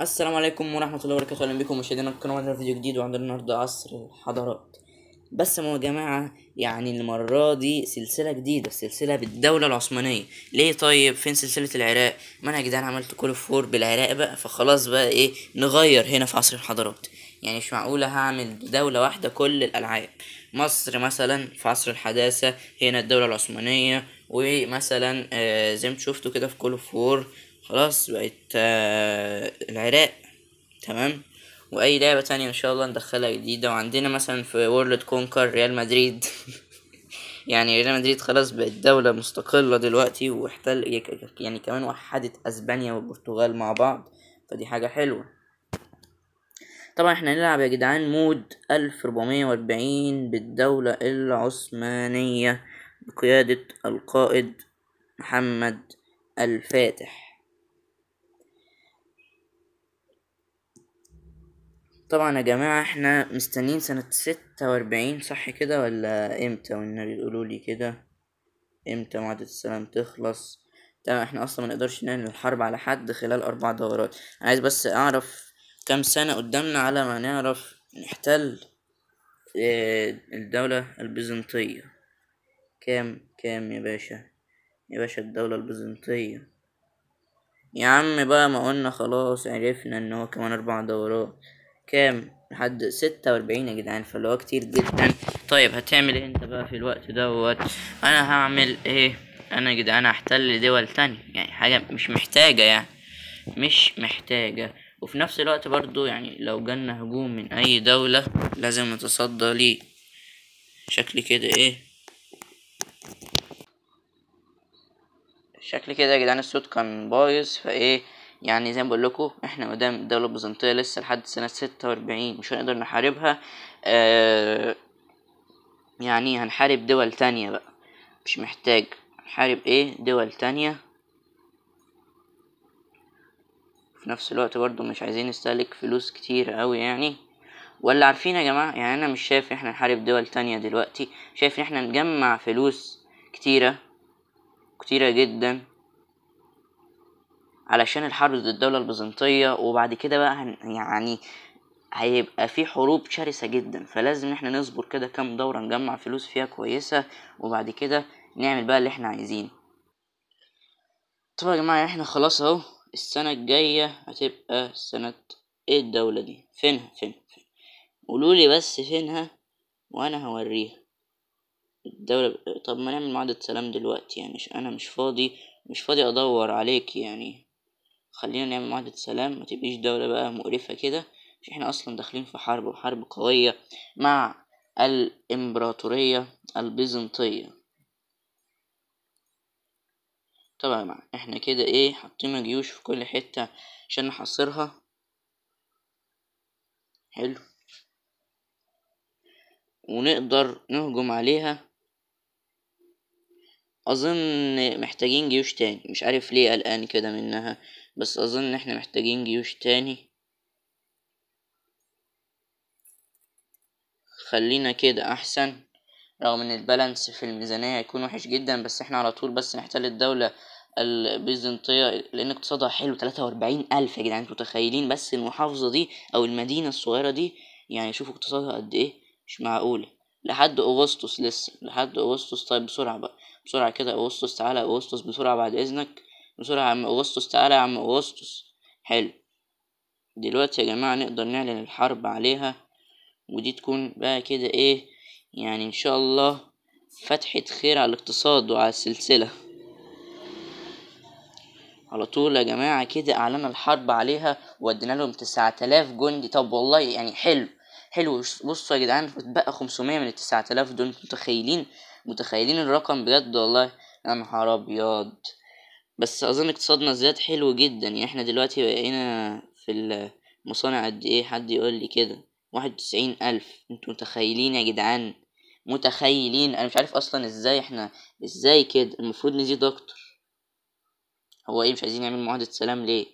السلام عليكم ورحمة الله وبركاته أهلا بكم مشاهدينا القناة عندنا فيديو جديد وعندنا النهاردة عصر الحضارات بس يا جماعة يعني المرة دي سلسلة جديدة سلسلة بالدولة العثمانية ليه طيب فين سلسلة العراق ما أنا يا جدعان عملت كل فور بالعراق بقى فخلاص بقى إيه نغير هنا في عصر الحضارات يعني مش معقولة هعمل دولة واحدة كل الألعاب مصر مثلا في عصر الحداثة هنا الدولة العثمانية ومثلا آه، زي ما شفتوا كده في كل فور خلاص بقت آه، العراق تمام واي لعبة تانية ان شاء الله ندخلها جديدة وعندنا مثلا في وورلد كونكر ريال مدريد يعني ريال مدريد خلاص بقت دولة مستقلة دلوقتي واحتل يعني كمان وحدت اسبانيا والبرتغال مع بعض فدي حاجة حلوة طبعا احنا نلعب يا جدعان مود الف واربعين بالدولة العثمانية بقيادة القائد محمد الفاتح طبعا يا جماعة احنا مستنيين سنة ستة واربعين صح كده ولا امتى والنبي يقولولي كده امتى معادة السلام تخلص طبعا احنا اصلا منقدرش نعمل الحرب على حد خلال اربع دورات انا عايز بس اعرف كام سنة قدامنا على ما نعرف نحتل آه، الدولة البيزنطية كام كام يا باشا يا باشا الدولة البيزنطية يا عم بقى ما قلنا خلاص عرفنا ان هو كمان اربع دورات كام لحد ستة واربعين يا جدعان فاللي هو كتير جدا طيب هتعمل ايه انت بقى في الوقت دوت انا هعمل ايه انا يا جدعان هحتل دول تانية يعني حاجة مش محتاجة يعني مش محتاجة وفي نفس الوقت برضو يعني لو جالنا هجوم من اي دولة لازم نتصدى ليه شكل كده ايه شكل كده يا جدعان الصوت كان بايظ فايه يعني زي ما بقول لكم احنا دام الدوله البيزنطيه لسه لحد سنه ستة وأربعين مش هنقدر نحاربها آه، يعني هنحارب دول تانية بقى مش محتاج نحارب ايه دول تانية في نفس الوقت برضو مش عايزين نستهلك فلوس كتير أوي يعني ولا عارفين يا جماعة يعني أنا مش شايف احنا نحارب دول تانية دلوقتي شايف ان احنا نجمع فلوس كتيرة كتيرة جدا علشان الحرب ضد الدولة البيزنطية وبعد كده بقى هن يعني هيبقى في حروب شرسة جدا فلازم ان احنا نصبر كده كام دورة نجمع فلوس فيها كويسة وبعد كده نعمل بقى اللي احنا عايزينه طب يا جماعة احنا خلاص اهو السنة الجاية هتبقى سنة ايه الدولة دي فينها فين فين قولولي بس فينها وانا هوريها الدولة طب ما نعمل معاهدة سلام دلوقتي يعني انا مش فاضي مش فاضي ادور عليك يعني خلينا نعمل معاهدة سلام ما تبقيش دولة بقى مقرفة كده مش احنا اصلا داخلين في حرب وحرب قوية مع الامبراطورية البيزنطية طبعا احنا كده ايه حاطين جيوش في كل حتة عشان نحصرها حلو ونقدر نهجم عليها اظن محتاجين جيوش تاني مش عارف ليه قلقان كده منها بس اظن ان احنا محتاجين جيوش تاني خلينا كده احسن رغم ان البالانس في الميزانية هيكون وحش جدا بس احنا على طول بس نحتل الدولة البيزنطية لان اقتصادها حلو تلاتة واربعين الف يا جدعان انتوا متخيلين بس المحافظة دي او المدينة الصغيرة دي يعني شوفوا اقتصادها قد ايه مش معقولة لحد اغسطس لسه لحد اغسطس طيب بسرعة بقى بسرعة كده اغسطس تعالى اغسطس بسرعة بعد اذنك بسرعة يا عم أغسطس تعالى يا عم أغسطس حلو دلوقتي يا جماعة نقدر نعلن الحرب عليها ودي تكون بقى كده ايه يعني ان شاء الله فتحة خير على الاقتصاد وعلى السلسلة على طول يا جماعة كده اعلنا الحرب عليها وودينا لهم تسعة الاف جندي طب والله يعني حلو حلو بصوا يا جدعان بقى خمسمية من التسعة الاف دول متخيلين متخيلين الرقم بجد والله يا نهار ابيض بس اظن اقتصادنا زاد حلو جدا يعني احنا دلوقتي بقينا في المصانع قد ايه حد يقول لي كده واحد وتسعين الف انتوا متخيلين يا جدعان متخيلين انا مش عارف اصلا ازاي احنا ازاي كده المفروض نزيد اكتر هو ايه مش عايزين يعمل معاهدة سلام ليه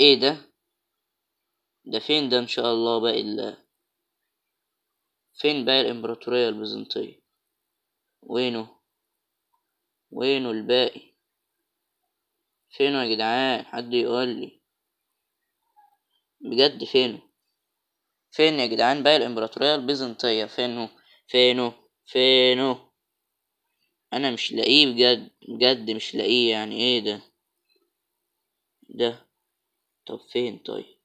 ايه ده ده فين ده ان شاء الله باقي ال فين باقي الامبراطورية البيزنطية وينه وينه الباقي فينه يا جدعان حد يقول لي بجد فينه فين يا جدعان باقي الامبراطوريه البيزنطيه فينه فينه فينه انا مش لاقيه بجد بجد مش لاقيه يعني ايه ده ده طب فين طيب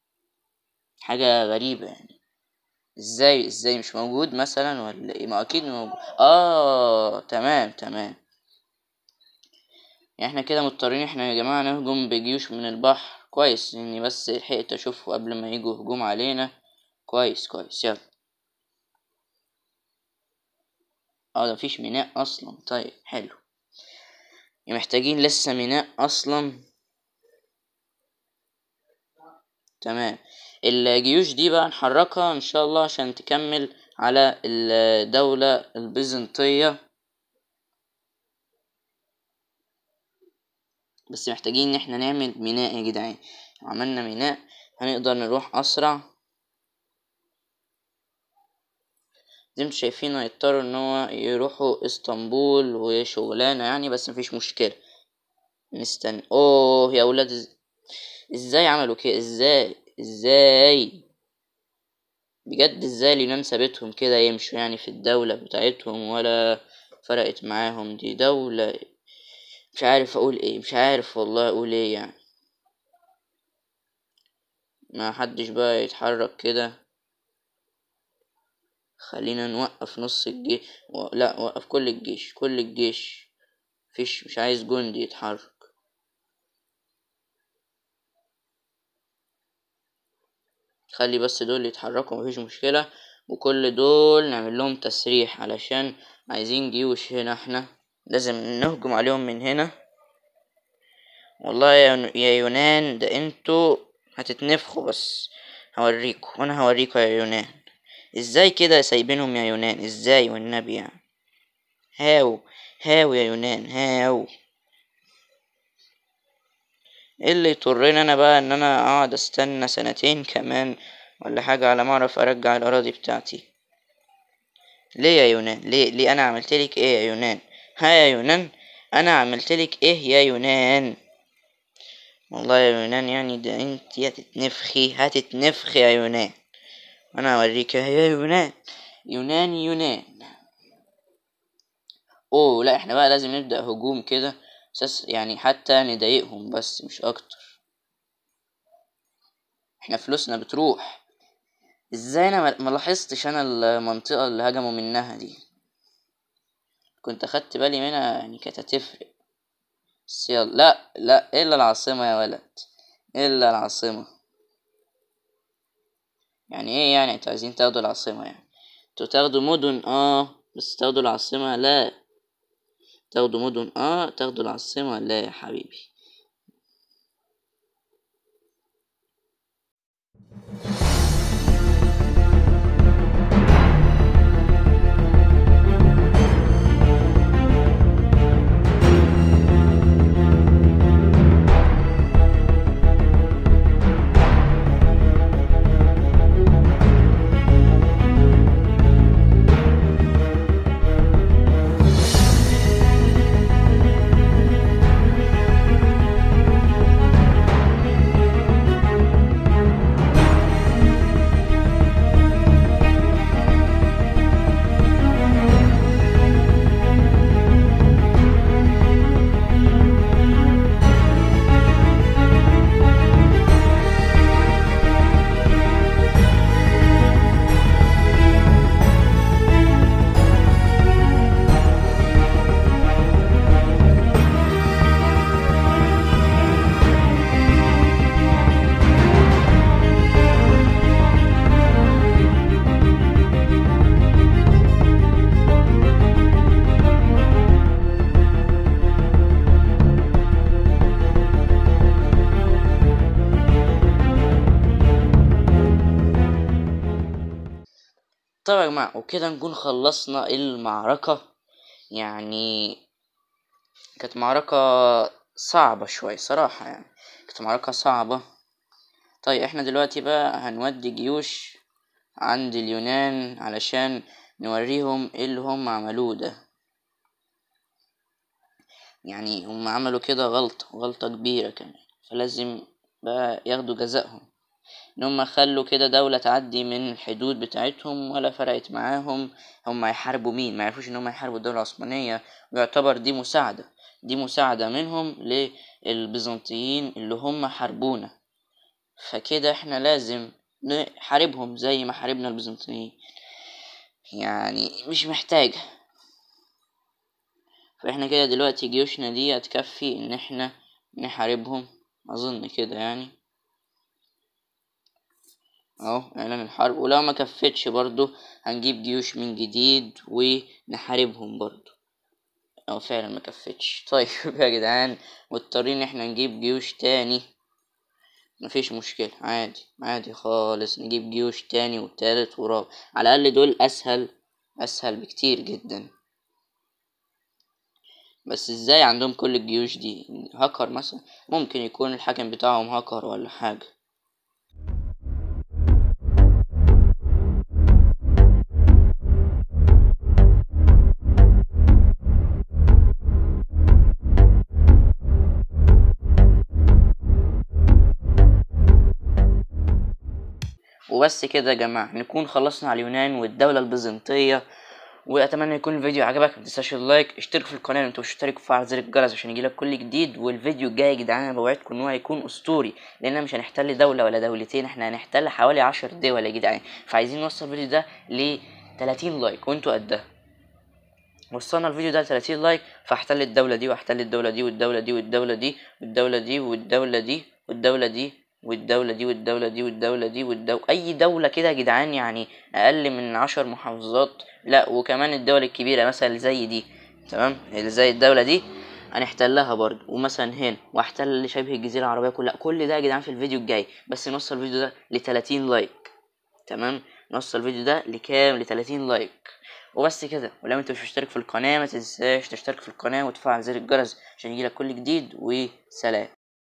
حاجه غريبه يعني ازاي ازاي مش موجود مثلا ولا ايه ما اكيد موجود اه تمام تمام يعني احنا كده مضطرين احنا يا جماعة نهجم بجيوش من البحر كويس اني بس لحقت اشوفه قبل ما يجوا هجوم علينا كويس كويس يلا اه ده مفيش ميناء اصلا طيب حلو محتاجين لسه ميناء اصلا تمام الجيوش دي بقى نحركها ان شاء الله عشان تكمل على الدولة البيزنطية بس محتاجين ان احنا نعمل ميناء يا جدعان لو عملنا ميناء هنقدر نروح اسرع زي ما انتوا شايفين هيضطروا ان هو يروحوا اسطنبول وشغلانة يعني بس مفيش مشكلة نستن اوه يا ولاد إز... ازاي عملوا كده ازاي ازاي بجد ازاي اليونان سابتهم كده يمشوا يعني في الدولة بتاعتهم ولا فرقت معاهم دي دولة مش عارف اقول ايه مش عارف والله اقول ايه يعني ما حدش بقى يتحرك كده خلينا نوقف نص الجيش و... لا وقف كل الجيش كل الجيش فيش مش عايز جندي يتحرك خلي بس دول يتحركوا مفيش مشكلة وكل دول نعمل لهم تسريح علشان عايزين جيوش هنا احنا لازم نهجم عليهم من هنا والله يا يونان ده انتوا هتتنفخوا بس هوريكوا وانا هوريكوا يا يونان ازاي كده سايبينهم يا يونان ازاي والنبي يعني هاو هاو يا يونان هاو ايه اللي يطرني انا بقى ان انا اقعد استنى سنتين كمان ولا حاجة على ما اعرف ارجع الاراضي بتاعتي ليه يا يونان ليه ليه انا عملتلك ايه يا يونان ها يا يونان انا عملت لك ايه يا يونان والله يا يونان يعني ده انت يا تتنفخي هتتنفخي يا يونان انا اوريك يا يونان يونان يونان اوه لا احنا بقى لازم نبدأ هجوم كده اساس يعني حتى نضايقهم بس مش اكتر احنا فلوسنا بتروح ازاي انا ملاحظتش انا المنطقة اللي هجموا منها دي كنت اخدت بالي منها يعني كانت هتفرق بس يلا لا لا الا العاصمة يا ولد الا العاصمة يعني ايه يعني انتوا عايزين تاخدوا العاصمة يعني انتوا تاخدوا مدن اه بس تاخدوا العاصمة لا تاخدوا مدن اه تاخدوا العاصمة لا يا حبيبي طبعا يا جماعة وكده نكون خلصنا المعركة يعني كانت معركة صعبة شوية صراحة يعني كانت معركة صعبة طيب احنا دلوقتي بقى هنودي جيوش عند اليونان علشان نوريهم ايه اللي هم عملوه ده يعني هم عملوا كده غلطة غلطة كبيرة كمان فلازم بقى ياخدوا جزائهم ان هم خلوا كده دولة تعدي من الحدود بتاعتهم ولا فرقت معاهم هم هيحاربوا مين ما يعرفوش ان هم هيحاربوا الدولة العثمانية ويعتبر دي مساعدة دي مساعدة منهم للبيزنطيين اللي هم حاربونا فكده احنا لازم نحاربهم زي ما حاربنا البيزنطيين يعني مش محتاجة فاحنا كده دلوقتي جيوشنا دي هتكفي ان احنا نحاربهم اظن كده يعني اهو اعلان الحرب ولو ما كفتش برضو هنجيب جيوش من جديد ونحاربهم برضو او فعلا ما كفتش طيب يا جدعان مضطرين احنا نجيب جيوش تاني مفيش مشكلة عادي عادي خالص نجيب جيوش تاني وتالت ورابع على الأقل دول أسهل أسهل بكتير جدا بس ازاي عندهم كل الجيوش دي هاكر مثلا ممكن يكون الحاكم بتاعهم هاكر ولا حاجة وبس كده يا جماعه نكون خلصنا على اليونان والدوله البيزنطيه واتمنى يكون الفيديو عجبك متنساش اللايك اشترك في القناه لو انت مش مشترك وفعل زر الجرس عشان يجيلك كل جديد والفيديو الجاي يا جدعان انا بوعدكم ان هو هيكون اسطوري لان مش هنحتل دوله ولا دولتين احنا هنحتل حوالي 10 دول يا جدعان فعايزين نوصل الفيديو ده ل 30 لايك وانتوا قد ده إيه؟ وصلنا الفيديو ده 30 لايك فاحتل الدوله دي واحتل الدوله دي والدوله دي والدوله دي والدوله دي والدوله دي والدوله دي والدوله دي, والدولة دي والدولة دي والدولة دي والدولة دي والدولة أي دولة كده يا جدعان يعني أقل من عشر محافظات لا وكمان الدول الكبيرة مثلا زي دي تمام زي الدولة دي هنحتلها برضه ومثلا هنا واحتل شبه الجزيرة العربية كلها كل ده يا جدعان في الفيديو الجاي بس نوصل الفيديو ده ل 30 لايك تمام نوصل الفيديو ده لكام ل 30 لايك وبس كده ولو انت مش مشترك في القناة ما تنساش تشترك في القناة وتفعل زر الجرس عشان يجيلك كل جديد وسلام